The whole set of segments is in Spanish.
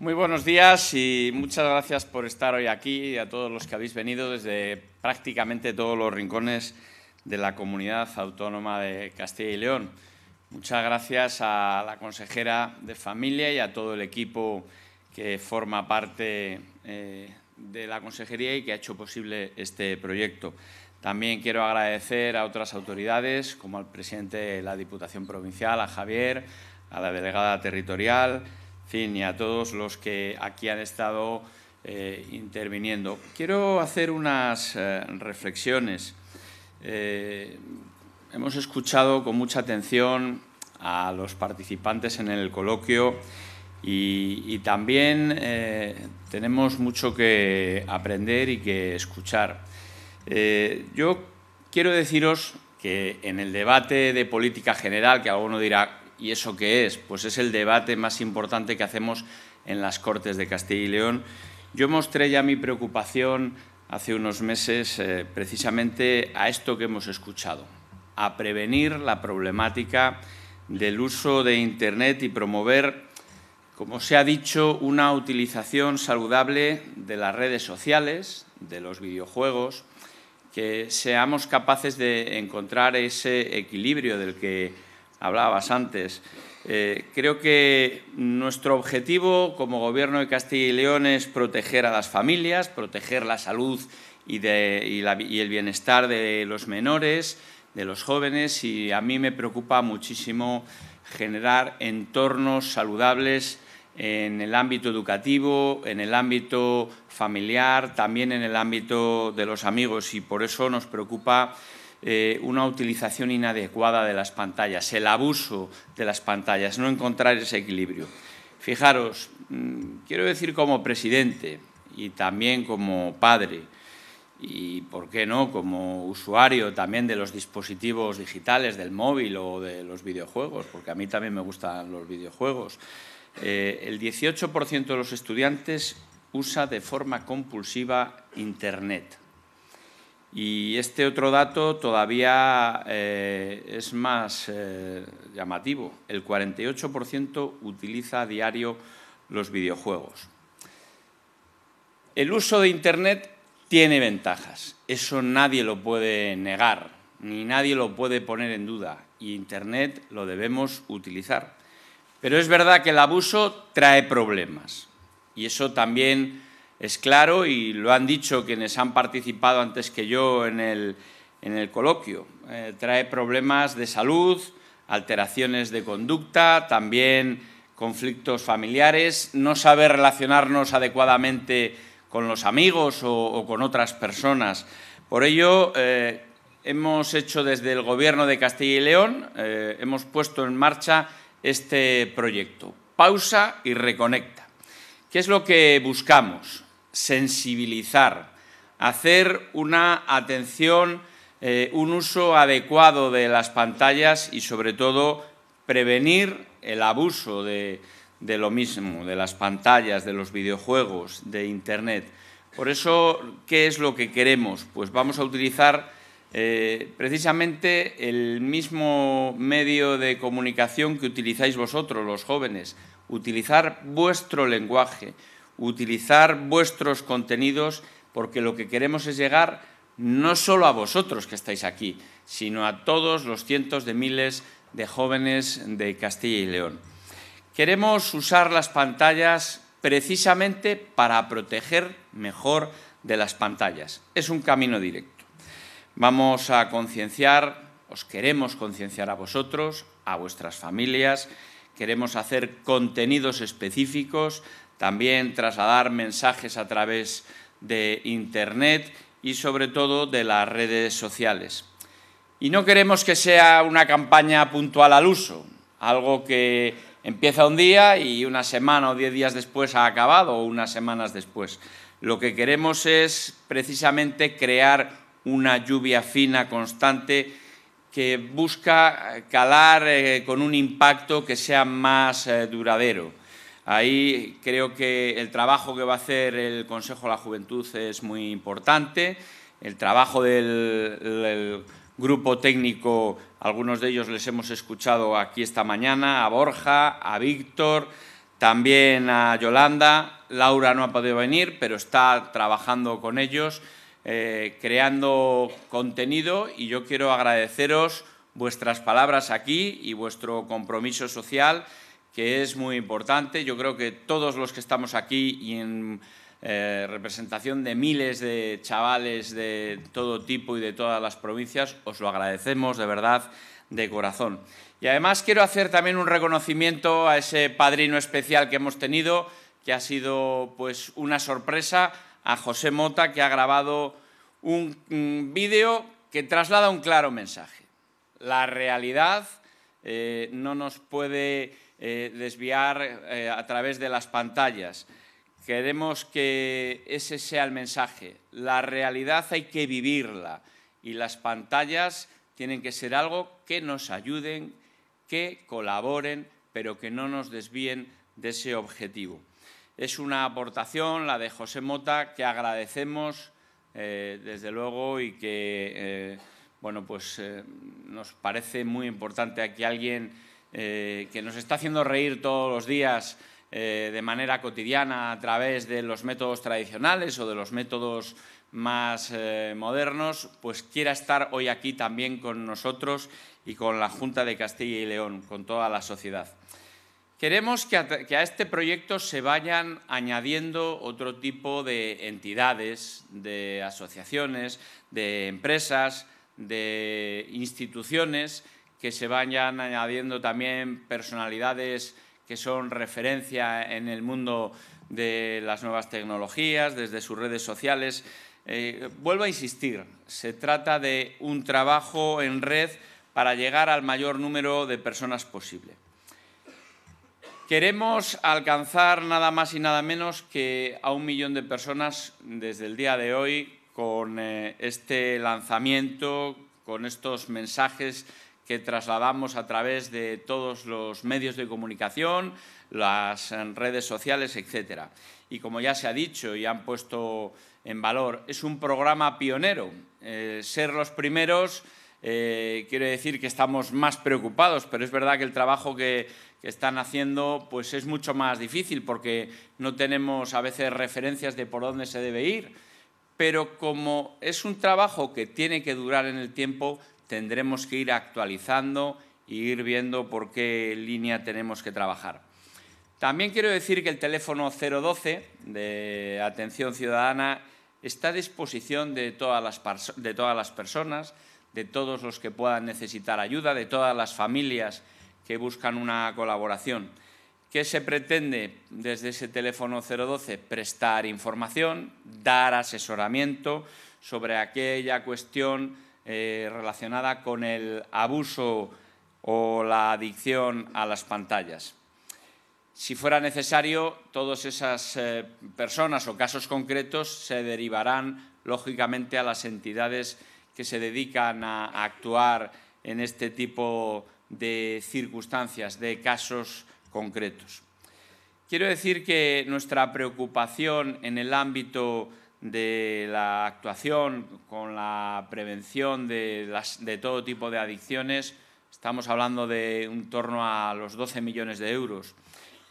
Muy buenos días y muchas gracias por estar hoy aquí y a todos los que habéis venido desde prácticamente todos los rincones de la comunidad autónoma de Castilla y León. Muchas gracias a la consejera de familia y a todo el equipo que forma parte eh, de la consejería y que ha hecho posible este proyecto. También quiero agradecer a otras autoridades, como al presidente de la Diputación Provincial, a Javier, a la delegada territorial, fin, y a todos los que aquí han estado eh, interviniendo. Quiero hacer unas eh, reflexiones. Eh, hemos escuchado con mucha atención a los participantes en el coloquio y también tenemos mucho que aprender y que escuchar. yo quiero deciros que en el debate de política general, que alguno dirá, ¿Y eso qué es? Pues es el debate más importante que hacemos en las Cortes de Castilla y León. Yo mostré ya mi preocupación hace unos meses eh, precisamente a esto que hemos escuchado, a prevenir la problemática del uso de Internet y promover, como se ha dicho, una utilización saludable de las redes sociales, de los videojuegos, que seamos capaces de encontrar ese equilibrio del que hablabas antes. Eh, creo que nuestro objetivo como Gobierno de Castilla y León es proteger a las familias, proteger la salud y el bienestar de los menores, de los jóvenes, y a mí me preocupa muchísimo generar entornos saludables en el ámbito educativo, en el ámbito familiar, también en el ámbito de los amigos y por eso nos preocupa eh, una utilización inadecuada de las pantallas, el abuso de las pantallas, no encontrar ese equilibrio. Fijaros, mm, quiero decir como presidente y también como padre y, ¿por qué no?, como usuario también de los dispositivos digitales, del móvil o de los videojuegos, porque a mí también me gustan los videojuegos. Eh, el 18% de los estudiantes usa de forma compulsiva Internet. Y este otro dato todavía eh, es más eh, llamativo. El 48% utiliza a diario los videojuegos. El uso de Internet tiene ventajas. Eso nadie lo puede negar, ni nadie lo puede poner en duda. Y Internet lo debemos utilizar. Pero es verdad que el abuso trae problemas. Y eso también es claro y lo han dicho quienes han participado antes que yo en el, coloquio. Eh, trae problemas de salud, alteraciones de conducta, también conflictos familiares, no saber relacionarnos adecuadamente con los amigos o, con otras personas. Por ello, eh, hemos hecho desde el Gobierno de Castilla y León, eh, hemos puesto en marcha este proyecto, Pausa y Reconecta. ¿Qué es lo que buscamos? sensibilizar, hacer una atención, eh, un uso adecuado de las pantallas y, sobre todo, prevenir el abuso de, lo mismo, de las pantallas, de los videojuegos, de Internet. Por eso, ¿qué es lo que queremos? Pues vamos a utilizar eh, precisamente el mismo medio de comunicación que utilizáis vosotros, los jóvenes, utilizar vuestro lenguaje, utilizar vuestros contenidos porque lo que queremos es llegar no solo a vosotros que estáis aquí, sino a todos los cientos de miles de jóvenes de Castilla y León. Queremos usar las pantallas precisamente para proteger mejor de las pantallas. Es un camino directo. Vamos a concienciar, os queremos concienciar a vosotros, a vuestras familias, queremos hacer contenidos específicos también trasladar mensajes a través de Internet y sobre todo de las redes sociales. Y no queremos que sea una campaña puntual al uso, algo que empieza un día y una semana o diez días después ha acabado o unas semanas después. Lo que queremos es precisamente crear una lluvia fina, constante, que busca calar eh, con un impacto que sea más eh, duradero. Ahí creo que el trabajo que va a hacer el Consejo de la Juventud es muy importante. El trabajo del, grupo técnico, algunos de ellos les hemos escuchado aquí esta mañana, a Borja, a Víctor, también a Yolanda. Laura no ha podido venir, pero está trabajando con ellos, eh, creando contenido y yo quiero agradeceros vuestras palabras aquí y vuestro compromiso social que es muy importante. Yo creo que todos los que estamos aquí y en eh, representación de miles de chavales de todo tipo y de todas las provincias, os lo agradecemos de verdad, de corazón. Y además quiero hacer también un reconocimiento a ese padrino especial que hemos tenido, que ha sido pues una sorpresa, a José Mota, que ha grabado un, un vídeo que traslada un claro mensaje. La realidad eh, no nos puede eh, desviar eh, a través de las pantallas. Queremos que ese sea el mensaje. La realidad hay que vivirla y las pantallas tienen que ser algo que nos ayuden, que colaboren, pero que no nos desvíen de ese objetivo. Es una aportación, la de José Mota, que agradecemos desde luego y que bueno, pues eh, nos parece muy importante aquí alguien eh, que nos está haciendo reír todos los días eh, de manera cotidiana a través de los métodos tradicionales o de los métodos más modernos, pues quiera estar hoy aquí también con nosotros y con la Junta de Castilla y León, con toda la sociedad. Queremos que a este proyecto se vayan añadiendo otro tipo de entidades, de asociaciones, de empresas, de instituciones, que se vayan añadiendo también personalidades que son referencia en el mundo de las nuevas tecnologías, desde sus redes sociales. Eh, vuelvo a insistir, se trata de un trabajo en red para llegar al mayor número de personas posible. Queremos alcanzar nada más y nada menos que a un millón de personas desde el día de hoy con eh, este lanzamiento, con estos mensajes que trasladamos a través de todos los medios de comunicación, las eh, redes sociales, etcétera. Y como ya se ha dicho y han puesto en valor, es un programa pionero. Eh, ser los primeros quiere decir que estamos más preocupados, pero es verdad que el trabajo que, están haciendo pues, es mucho más difícil porque no tenemos a veces referencias de por dónde se debe ir pero como es un trabajo que tiene que durar en el tiempo, tendremos que ir actualizando e ir viendo por qué línea tenemos que trabajar. También quiero decir que el teléfono 012 de Atención Ciudadana está a disposición de todas las, de todas las personas, de todos los que puedan necesitar ayuda, de todas las familias que buscan una colaboración. ¿Qué se pretende desde ese teléfono 012 prestar información, dar asesoramiento sobre aquella cuestión eh, relacionada con el abuso o la adicción a las pantallas. Si fuera necesario, todas esas eh, personas o casos concretos se derivarán, lógicamente, a las entidades que se dedican a, a actuar en este tipo de circunstancias, de casos concretos. Quiero decir que nuestra preocupación en el ámbito de la actuación con la prevención de, todo tipo de adicciones, estamos hablando de un torno a los 12 millones de euros,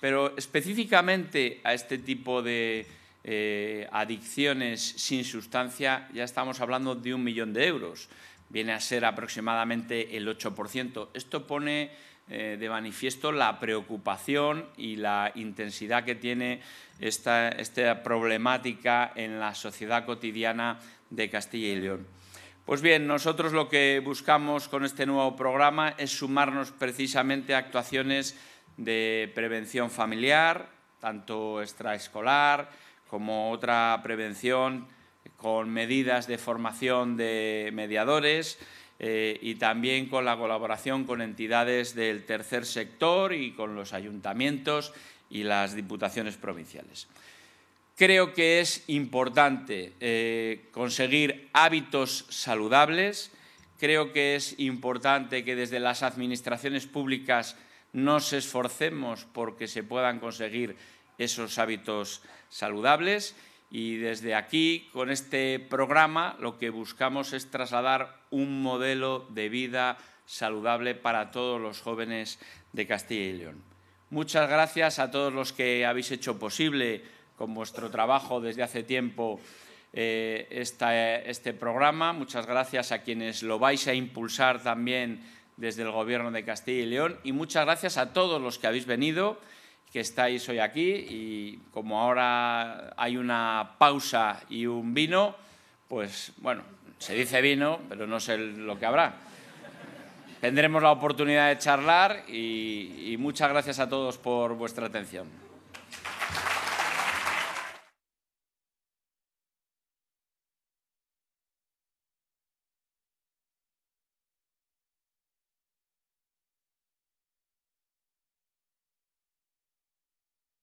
pero específicamente a este tipo de eh, adicciones sin sustancia ya estamos hablando de un millón de euros, viene a ser aproximadamente el 8%. Esto pone eh, de manifiesto la preocupación y la intensidad que tiene esta, esta problemática en la sociedad cotidiana de Castilla y León. Pues bien, nosotros lo que buscamos con este nuevo programa es sumarnos precisamente a actuaciones de prevención familiar, tanto extraescolar como otra prevención con medidas de formación de mediadores, eh, y también con la colaboración con entidades del tercer sector y con los ayuntamientos y las diputaciones provinciales. Creo que es importante eh, conseguir hábitos saludables, creo que es importante que desde las administraciones públicas nos esforcemos porque se puedan conseguir esos hábitos saludables y desde aquí, con este programa, lo que buscamos es trasladar un modelo de vida saludable para todos los jóvenes de Castilla y León. Muchas gracias a todos los que habéis hecho posible con vuestro trabajo desde hace tiempo eh, este programa. Muchas gracias a quienes lo vais a impulsar también desde el Gobierno de Castilla y León y muchas gracias a todos los que habéis venido que estáis hoy aquí y como ahora hay una pausa y un vino, pues bueno, se dice vino, pero no sé lo que habrá. Tendremos la oportunidad de charlar y, y muchas gracias a todos por vuestra atención.